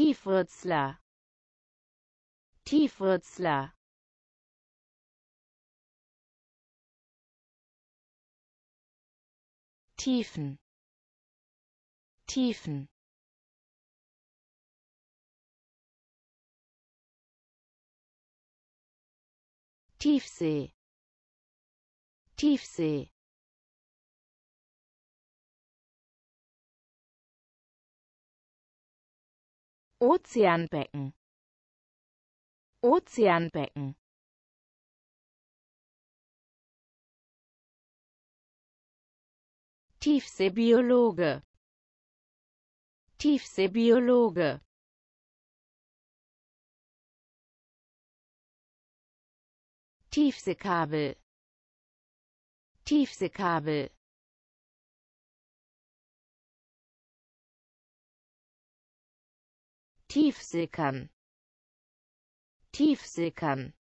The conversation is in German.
Tiefwurzler Tiefwurzler Tiefen Tiefen Tiefsee Tiefsee Ozeanbecken Ozeanbecken Tiefseebiologe Tiefseebiologe Tiefseekabel Tiefseekabel Tiefsickern. Tiefsickern.